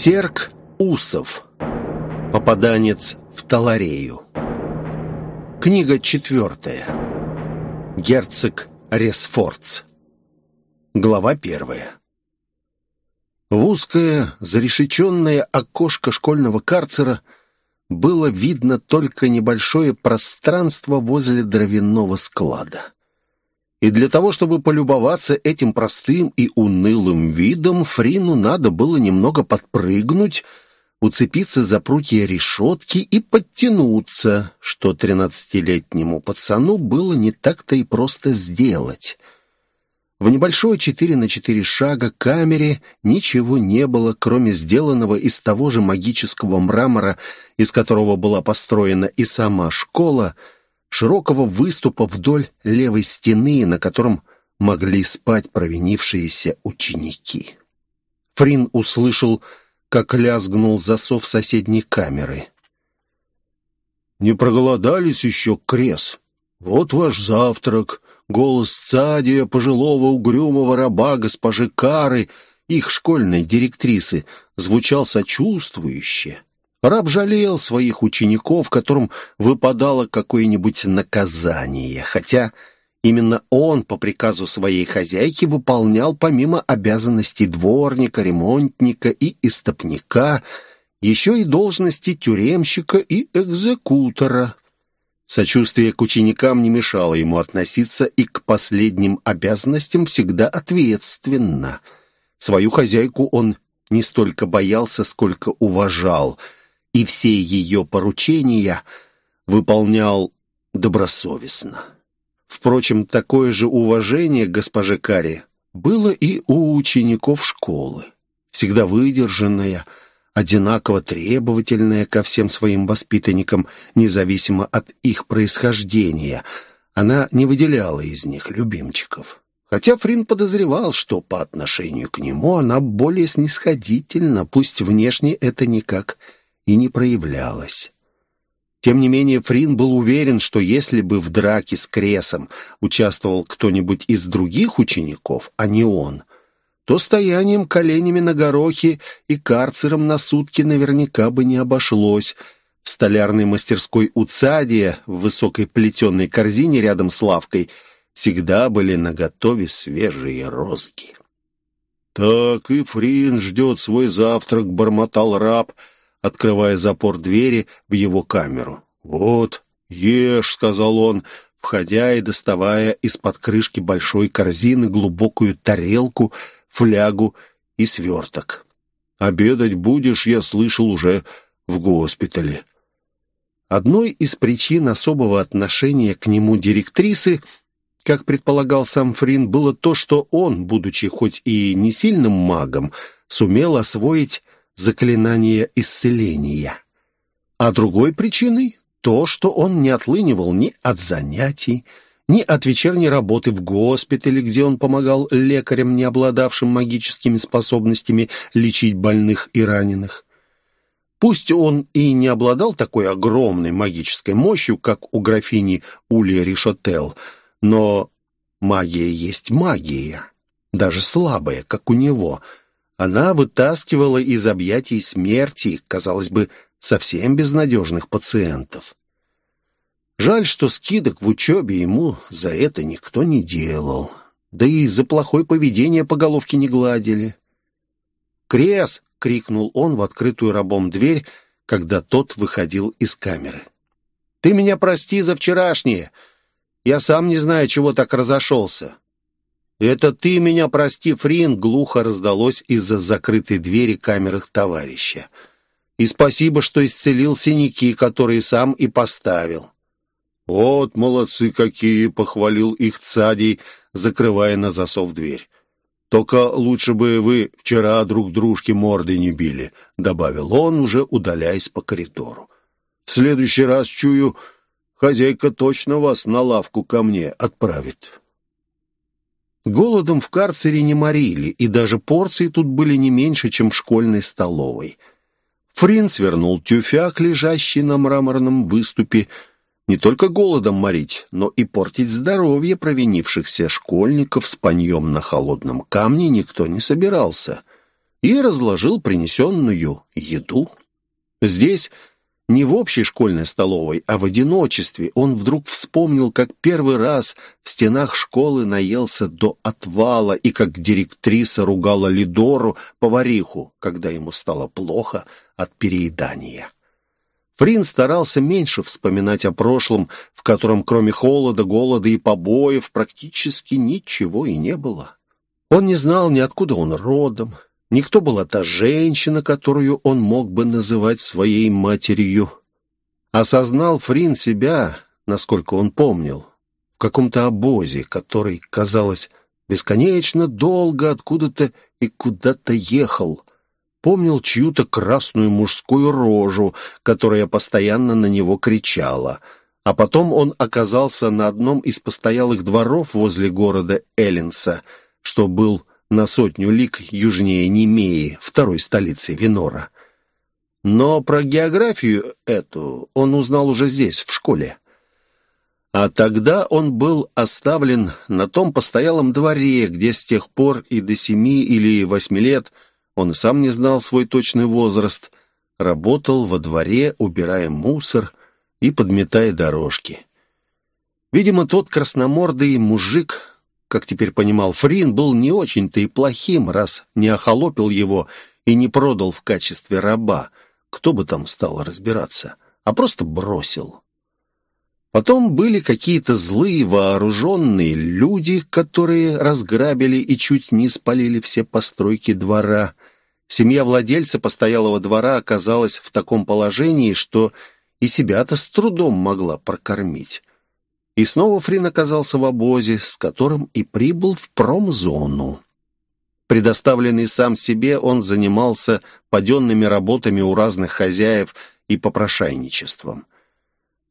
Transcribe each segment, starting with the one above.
Серк Усов. Попаданец в Таларею. Книга четвертая. Герцог Ресфордс. Глава первая. В узкое, зарешеченное окошко школьного карцера было видно только небольшое пространство возле дровяного склада. И для того, чтобы полюбоваться этим простым и унылым видом, Фрину надо было немного подпрыгнуть, уцепиться за прутья решетки и подтянуться, что тринадцатилетнему пацану было не так-то и просто сделать. В небольшой четыре на четыре шага камере ничего не было, кроме сделанного из того же магического мрамора, из которого была построена и сама школа, широкого выступа вдоль левой стены, на котором могли спать провинившиеся ученики. Фрин услышал, как лязгнул засов соседней камеры. «Не проголодались еще, Крес? Вот ваш завтрак!» Голос Цадия, пожилого угрюмого раба, госпожи Кары, их школьной директрисы, звучал сочувствующе. Раб жалел своих учеников, которым выпадало какое-нибудь наказание, хотя именно он по приказу своей хозяйки выполнял помимо обязанностей дворника, ремонтника и истопника еще и должности тюремщика и экзекутора. Сочувствие к ученикам не мешало ему относиться и к последним обязанностям всегда ответственно. Свою хозяйку он не столько боялся, сколько уважал – и все ее поручения выполнял добросовестно. Впрочем, такое же уважение к госпоже Карри было и у учеников школы. Всегда выдержанная, одинаково требовательная ко всем своим воспитанникам, независимо от их происхождения. Она не выделяла из них любимчиков. Хотя Фрин подозревал, что по отношению к нему она более снисходительна, пусть внешне это никак и не проявлялось. Тем не менее, Фрин был уверен, что если бы в драке с Кресом участвовал кто-нибудь из других учеников, а не он, то стоянием коленями на горохе и карцером на сутки наверняка бы не обошлось. В столярной мастерской у Цадия, в высокой плетеной корзине рядом с лавкой, всегда были наготове свежие розги. «Так и Фрин ждет свой завтрак», — бормотал раб, — открывая запор двери в его камеру. «Вот, ешь», — сказал он, входя и доставая из-под крышки большой корзины глубокую тарелку, флягу и сверток. «Обедать будешь, я слышал, уже в госпитале». Одной из причин особого отношения к нему директрисы как предполагал сам Фрин, было то, что он, будучи хоть и не сильным магом, сумел освоить заклинание исцеления. А другой причиной то, что он не отлынивал ни от занятий, ни от вечерней работы в госпитале, где он помогал лекарям, не обладавшим магическими способностями лечить больных и раненых. Пусть он и не обладал такой огромной магической мощью, как у графини Улья Ришотел, но магия есть магия, даже слабая, как у него — она вытаскивала из объятий смерти, казалось бы, совсем безнадежных пациентов. Жаль, что скидок в учебе ему за это никто не делал. Да и за плохое поведение по головке не гладили. «Крес!» — крикнул он в открытую рабом дверь, когда тот выходил из камеры. «Ты меня прости за вчерашнее. Я сам не знаю, чего так разошелся. «Это ты меня прости, Фрин!» — глухо раздалось из-за закрытой двери камеры товарища. «И спасибо, что исцелил синяки, которые сам и поставил». «Вот молодцы какие!» — похвалил их Цадий, закрывая на засов дверь. «Только лучше бы вы вчера друг дружке морды не били», — добавил он, уже удаляясь по коридору. «В следующий раз, чую, хозяйка точно вас на лавку ко мне отправит». Голодом в карцере не морили, и даже порции тут были не меньше, чем в школьной столовой. Фринц вернул тюфяк, лежащий на мраморном выступе. Не только голодом морить, но и портить здоровье провинившихся школьников с паньем на холодном камне никто не собирался. И разложил принесенную еду. Здесь не в общей школьной столовой, а в одиночестве он вдруг вспомнил, как первый раз в стенах школы наелся до отвала и как директриса ругала Лидору, повариху, когда ему стало плохо от переедания. Фрин старался меньше вспоминать о прошлом, в котором кроме холода, голода и побоев практически ничего и не было. Он не знал ни откуда он родом, Никто была та женщина, которую он мог бы называть своей матерью. Осознал Фрин себя, насколько он помнил, в каком-то обозе, который, казалось, бесконечно долго откуда-то и куда-то ехал. Помнил чью-то красную мужскую рожу, которая постоянно на него кричала. А потом он оказался на одном из постоялых дворов возле города Эллинса, что был на сотню лик южнее Немеи, второй столицы Винора. Но про географию эту он узнал уже здесь, в школе. А тогда он был оставлен на том постоялом дворе, где с тех пор и до семи или восьми лет, он сам не знал свой точный возраст, работал во дворе, убирая мусор и подметая дорожки. Видимо, тот красномордый мужик как теперь понимал Фрин, был не очень-то и плохим, раз не охолопил его и не продал в качестве раба, кто бы там стал разбираться, а просто бросил. Потом были какие-то злые вооруженные люди, которые разграбили и чуть не спалили все постройки двора. Семья владельца постоялого двора оказалась в таком положении, что и себя-то с трудом могла прокормить. И снова Фрин оказался в обозе, с которым и прибыл в промзону. Предоставленный сам себе, он занимался паденными работами у разных хозяев и попрошайничеством.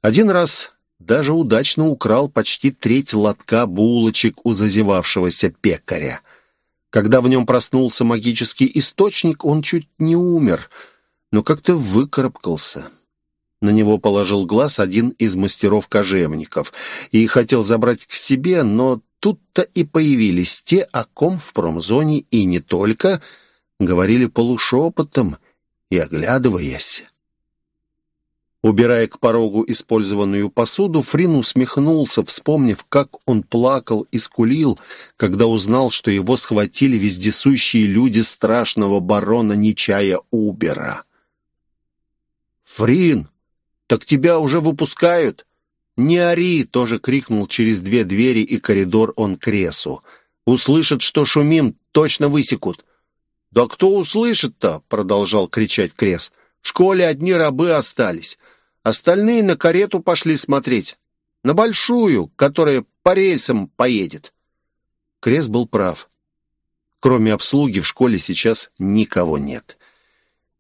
Один раз даже удачно украл почти треть лотка булочек у зазевавшегося пекаря. Когда в нем проснулся магический источник, он чуть не умер, но как-то выкарабкался. На него положил глаз один из мастеров-кожевников и хотел забрать к себе, но тут-то и появились те, о ком в промзоне и не только, говорили полушепотом и оглядываясь. Убирая к порогу использованную посуду, Фрин усмехнулся, вспомнив, как он плакал и скулил, когда узнал, что его схватили вездесущие люди страшного барона Нечая Убера. «Фрин!» «Так тебя уже выпускают!» «Не ори!» — тоже крикнул через две двери и коридор он к Ресу. «Услышат, что шумим, точно высекут!» «Да кто услышит-то?» — продолжал кричать Крес. «В школе одни рабы остались. Остальные на карету пошли смотреть. На большую, которая по рельсам поедет». Крес был прав. Кроме обслуги в школе сейчас никого нет.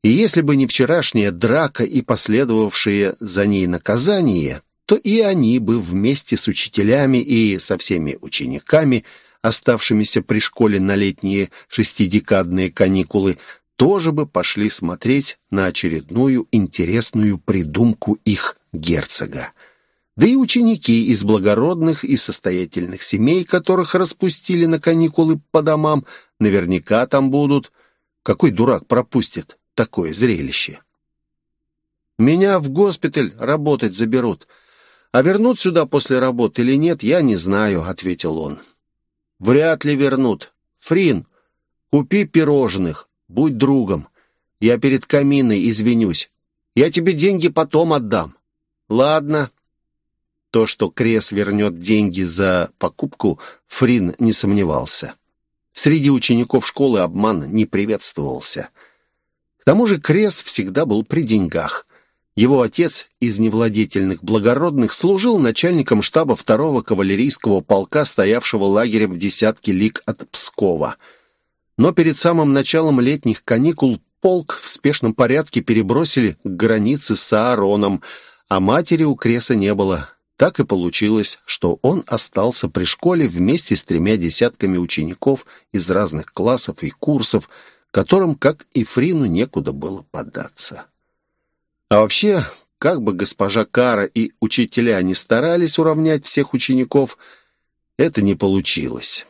И если бы не вчерашняя драка и последовавшие за ней наказание, то и они бы вместе с учителями и со всеми учениками, оставшимися при школе на летние шестидекадные каникулы, тоже бы пошли смотреть на очередную интересную придумку их герцога. Да и ученики из благородных и состоятельных семей, которых распустили на каникулы по домам, наверняка там будут. Какой дурак пропустит? такое зрелище. Меня в госпиталь работать заберут. А вернут сюда после работы или нет, я не знаю, — ответил он. Вряд ли вернут. Фрин, купи пирожных, будь другом. Я перед каминой извинюсь. Я тебе деньги потом отдам. Ладно. То, что Крес вернет деньги за покупку, Фрин не сомневался. Среди учеников школы обман не приветствовался. — тому же Крес всегда был при деньгах. Его отец из невладетельных благородных служил начальником штаба второго кавалерийского полка, стоявшего лагерем в десятке лиг от Пскова. Но перед самым началом летних каникул полк в спешном порядке перебросили к границе с Аароном, а матери у Креса не было. Так и получилось, что он остался при школе вместе с тремя десятками учеников из разных классов и курсов, которым, как и Фрину, некуда было податься. А вообще, как бы госпожа Кара и учителя не старались уравнять всех учеников, это не получилось.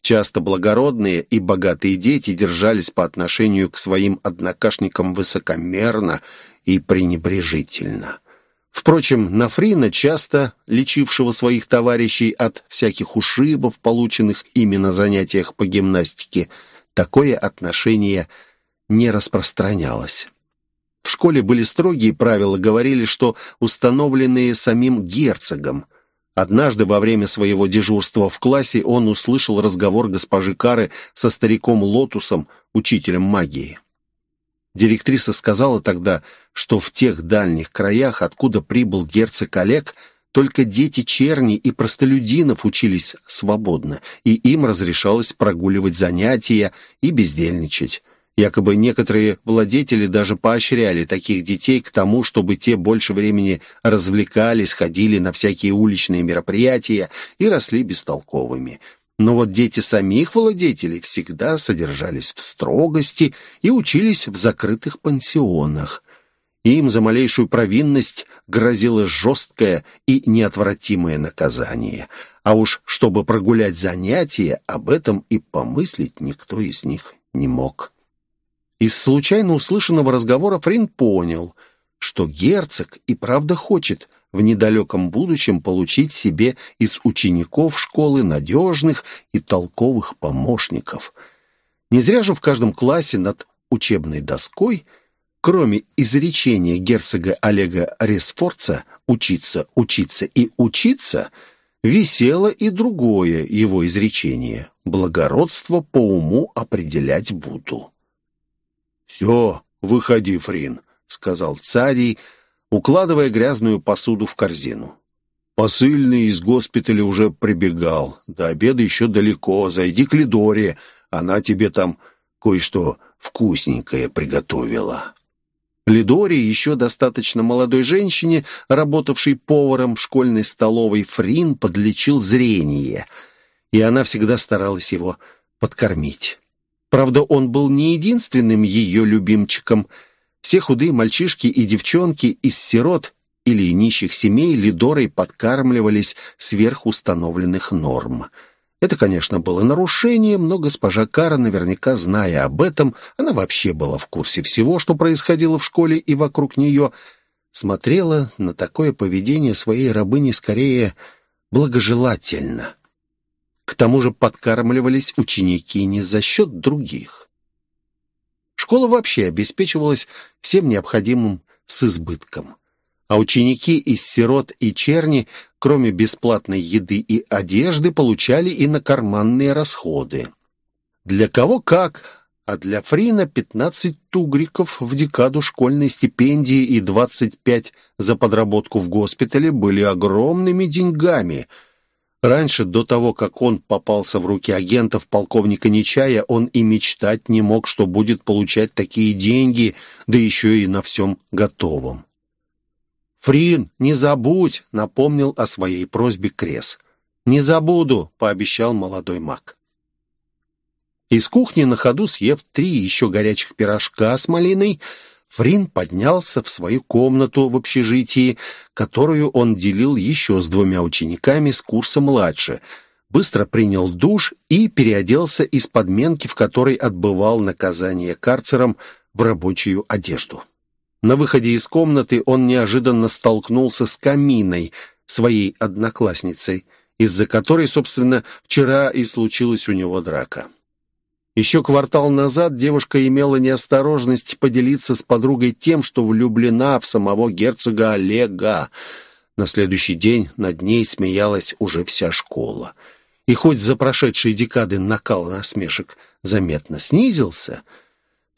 Часто благородные и богатые дети держались по отношению к своим однокашникам высокомерно и пренебрежительно. Впрочем, на Фрина часто лечившего своих товарищей от всяких ушибов, полученных именно на занятиях по гимнастике, такое отношение не распространялось. В школе были строгие правила, говорили, что установленные самим герцогом. Однажды во время своего дежурства в классе он услышал разговор госпожи Кары со стариком Лотусом, учителем магии. Директриса сказала тогда, что в тех дальних краях, откуда прибыл герцог Олег – только дети черни и простолюдинов учились свободно, и им разрешалось прогуливать занятия и бездельничать. Якобы некоторые владетели даже поощряли таких детей к тому, чтобы те больше времени развлекались, ходили на всякие уличные мероприятия и росли бестолковыми. Но вот дети самих владетелей всегда содержались в строгости и учились в закрытых пансионах – им за малейшую провинность грозило жесткое и неотвратимое наказание. А уж чтобы прогулять занятия, об этом и помыслить никто из них не мог. Из случайно услышанного разговора Фрин понял, что герцог и правда хочет в недалеком будущем получить себе из учеников школы надежных и толковых помощников. Не зря же в каждом классе над учебной доской – Кроме изречения герцога Олега Ресфорца «учиться, учиться и учиться», висело и другое его изречение «благородство по уму определять буду». «Все, выходи, Фрин», — сказал царий, укладывая грязную посуду в корзину. «Посыльный из госпиталя уже прибегал. До обеда еще далеко. Зайди к Лидоре, она тебе там кое-что вкусненькое приготовила». Лидори, еще достаточно молодой женщине, работавшей поваром в школьной столовой, Фрин подлечил зрение, и она всегда старалась его подкормить. Правда, он был не единственным ее любимчиком. Все худые мальчишки и девчонки из сирот или нищих семей Лидорой подкармливались сверх установленных норм – это, конечно, было нарушением, но госпожа Кара, наверняка зная об этом, она вообще была в курсе всего, что происходило в школе и вокруг нее, смотрела на такое поведение своей рабыни скорее благожелательно. К тому же подкармливались ученики не за счет других. Школа вообще обеспечивалась всем необходимым с избытком – а ученики из сирот и черни, кроме бесплатной еды и одежды, получали и на карманные расходы. Для кого как, а для Фрина 15 тугриков в декаду школьной стипендии и 25 за подработку в госпитале были огромными деньгами – Раньше, до того, как он попался в руки агентов полковника Нечая, он и мечтать не мог, что будет получать такие деньги, да еще и на всем готовом. «Фрин, не забудь!» — напомнил о своей просьбе Крес. «Не забуду!» — пообещал молодой маг. Из кухни на ходу съев три еще горячих пирожка с малиной, Фрин поднялся в свою комнату в общежитии, которую он делил еще с двумя учениками с курса младше, быстро принял душ и переоделся из подменки, в которой отбывал наказание карцером в рабочую одежду. На выходе из комнаты он неожиданно столкнулся с Каминой, своей одноклассницей, из-за которой, собственно, вчера и случилась у него драка. Еще квартал назад девушка имела неосторожность поделиться с подругой тем, что влюблена в самого герцога Олега. На следующий день над ней смеялась уже вся школа. И хоть за прошедшие декады накал насмешек заметно снизился, —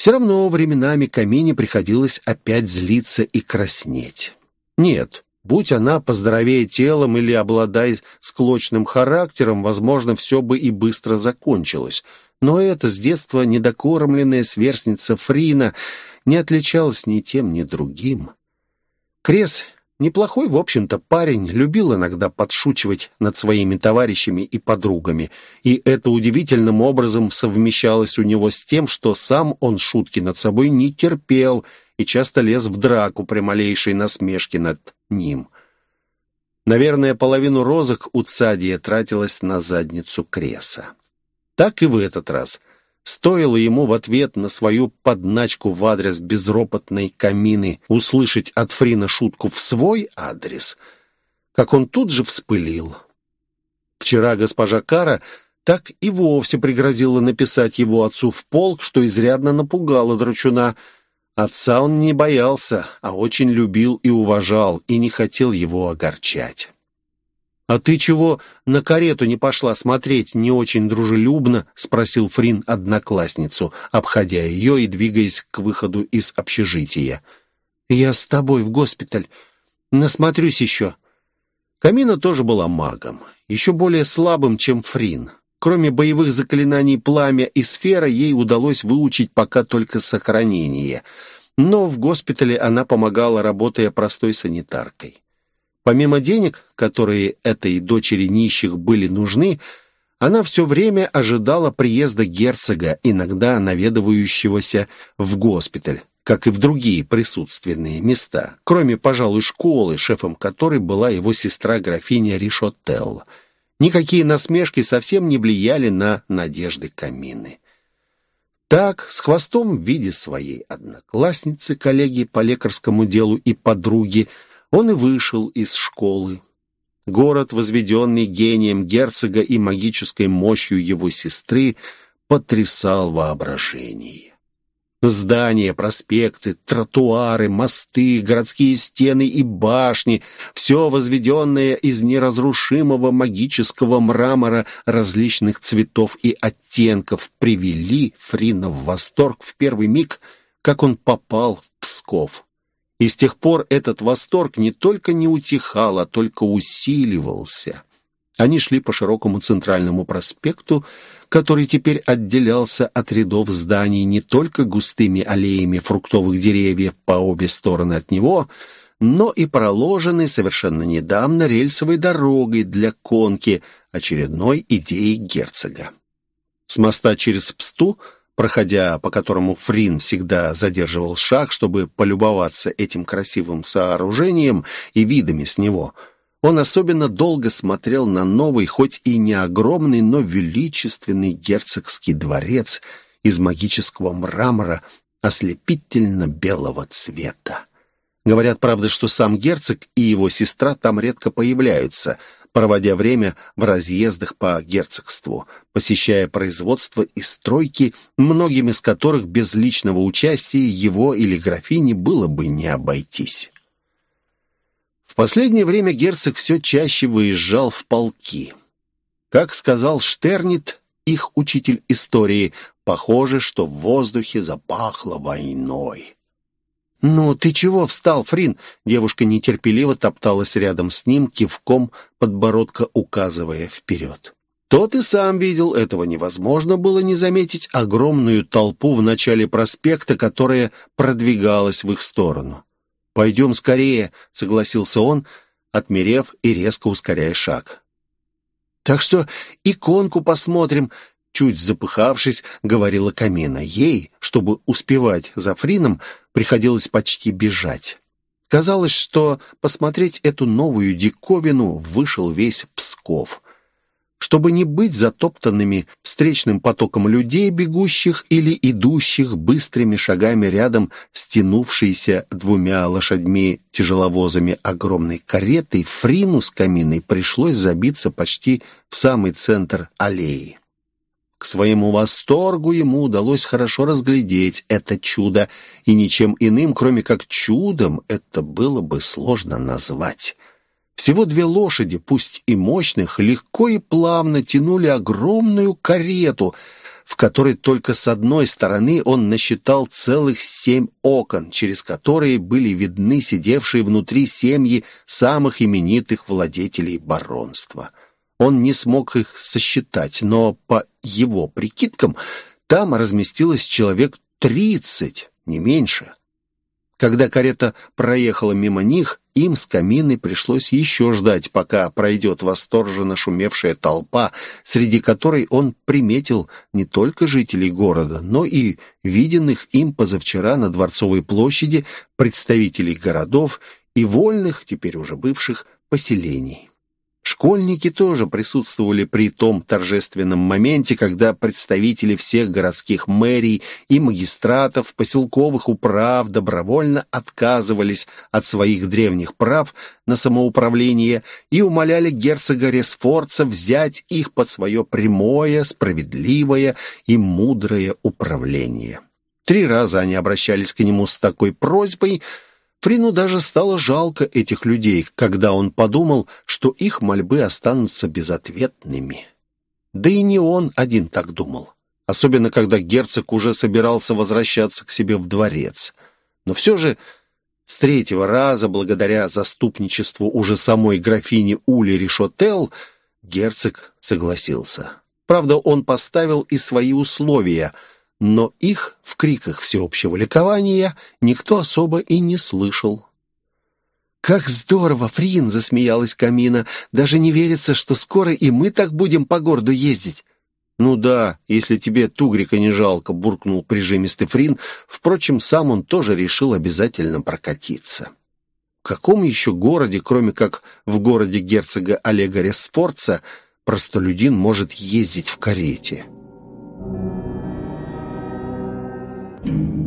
все равно временами Камине приходилось опять злиться и краснеть. Нет, будь она поздоровее телом или обладая склочным характером, возможно, все бы и быстро закончилось. Но эта с детства недокормленная сверстница Фрина не отличалась ни тем, ни другим. Крес Неплохой, в общем-то, парень, любил иногда подшучивать над своими товарищами и подругами, и это удивительным образом совмещалось у него с тем, что сам он шутки над собой не терпел и часто лез в драку при малейшей насмешке над ним. Наверное, половину розок у Цадия тратилась на задницу Креса. Так и в этот раз – Стоило ему в ответ на свою подначку в адрес безропотной камины услышать от Фрина шутку в свой адрес, как он тут же вспылил. Вчера госпожа Кара так и вовсе пригрозила написать его отцу в полк, что изрядно напугала Драчуна. Отца он не боялся, а очень любил и уважал, и не хотел его огорчать. «А ты чего на карету не пошла смотреть?» «Не очень дружелюбно», — спросил Фрин одноклассницу, обходя ее и двигаясь к выходу из общежития. «Я с тобой в госпиталь. Насмотрюсь еще». Камина тоже была магом, еще более слабым, чем Фрин. Кроме боевых заклинаний «Пламя» и «Сфера» ей удалось выучить пока только сохранение. Но в госпитале она помогала, работая простой санитаркой. Помимо денег, которые этой дочери нищих были нужны, она все время ожидала приезда герцога, иногда наведывающегося в госпиталь, как и в другие присутственные места, кроме, пожалуй, школы, шефом которой была его сестра-графиня Ришотелл. Никакие насмешки совсем не влияли на надежды Камины. Так, с хвостом в виде своей одноклассницы, коллеги по лекарскому делу и подруги – он и вышел из школы. Город, возведенный гением герцога и магической мощью его сестры, потрясал воображение. Здания, проспекты, тротуары, мосты, городские стены и башни — все возведенное из неразрушимого магического мрамора различных цветов и оттенков привели Фрина в восторг в первый миг, как он попал в Псков. И с тех пор этот восторг не только не утихал, а только усиливался. Они шли по широкому центральному проспекту, который теперь отделялся от рядов зданий не только густыми аллеями фруктовых деревьев по обе стороны от него, но и проложенной совершенно недавно рельсовой дорогой для конки очередной идеи герцога. С моста через Псту – проходя по которому Фрин всегда задерживал шаг, чтобы полюбоваться этим красивым сооружением и видами с него, он особенно долго смотрел на новый, хоть и не огромный, но величественный герцогский дворец из магического мрамора ослепительно-белого цвета. Говорят, правда, что сам герцог и его сестра там редко появляются — проводя время в разъездах по герцогству, посещая производства и стройки, многим из которых без личного участия его или графини было бы не обойтись. В последнее время герцог все чаще выезжал в полки. Как сказал Штернит, их учитель истории, похоже, что в воздухе запахло войной. «Ну, ты чего встал, Фрин?» Девушка нетерпеливо топталась рядом с ним, кивком подбородка указывая вперед. Тот и сам видел, этого невозможно было не заметить, огромную толпу в начале проспекта, которая продвигалась в их сторону. «Пойдем скорее», — согласился он, отмерев и резко ускоряя шаг. «Так что иконку посмотрим», чуть запыхавшись, говорила Камина. Ей, чтобы успевать за Фрином, приходилось почти бежать. Казалось, что посмотреть эту новую диковину вышел весь Псков. Чтобы не быть затоптанными встречным потоком людей, бегущих или идущих быстрыми шагами рядом стянувшейся двумя лошадьми-тяжеловозами огромной каретой, Фрину с каминой пришлось забиться почти в самый центр аллеи. К своему восторгу ему удалось хорошо разглядеть это чудо, и ничем иным, кроме как чудом, это было бы сложно назвать. Всего две лошади, пусть и мощных, легко и плавно тянули огромную карету, в которой только с одной стороны он насчитал целых семь окон, через которые были видны сидевшие внутри семьи самых именитых владетелей баронства. Он не смог их сосчитать, но по его прикидкам там разместилось человек тридцать, не меньше. Когда карета проехала мимо них, им с каминой пришлось еще ждать, пока пройдет восторженно шумевшая толпа, среди которой он приметил не только жителей города, но и виденных им позавчера на Дворцовой площади представителей городов и вольных, теперь уже бывших, поселений. Школьники тоже присутствовали при том торжественном моменте, когда представители всех городских мэрий и магистратов, поселковых управ добровольно отказывались от своих древних прав на самоуправление и умоляли герцога Ресфорца взять их под свое прямое, справедливое и мудрое управление. Три раза они обращались к нему с такой просьбой – Фрину даже стало жалко этих людей, когда он подумал, что их мольбы останутся безответными. Да и не он один так думал, особенно когда герцог уже собирался возвращаться к себе в дворец. Но все же с третьего раза, благодаря заступничеству уже самой графини Ули Ришотел, герцог согласился. Правда, он поставил и свои условия — но их в криках всеобщего ликования никто особо и не слышал. «Как здорово, Фрин!» — засмеялась Камина. «Даже не верится, что скоро и мы так будем по городу ездить». «Ну да, если тебе тугрика не жалко», — буркнул прижимистый Фрин. Впрочем, сам он тоже решил обязательно прокатиться. В каком еще городе, кроме как в городе герцога Олега Ресфорца, простолюдин может ездить в карете?» Thank you. Thank you.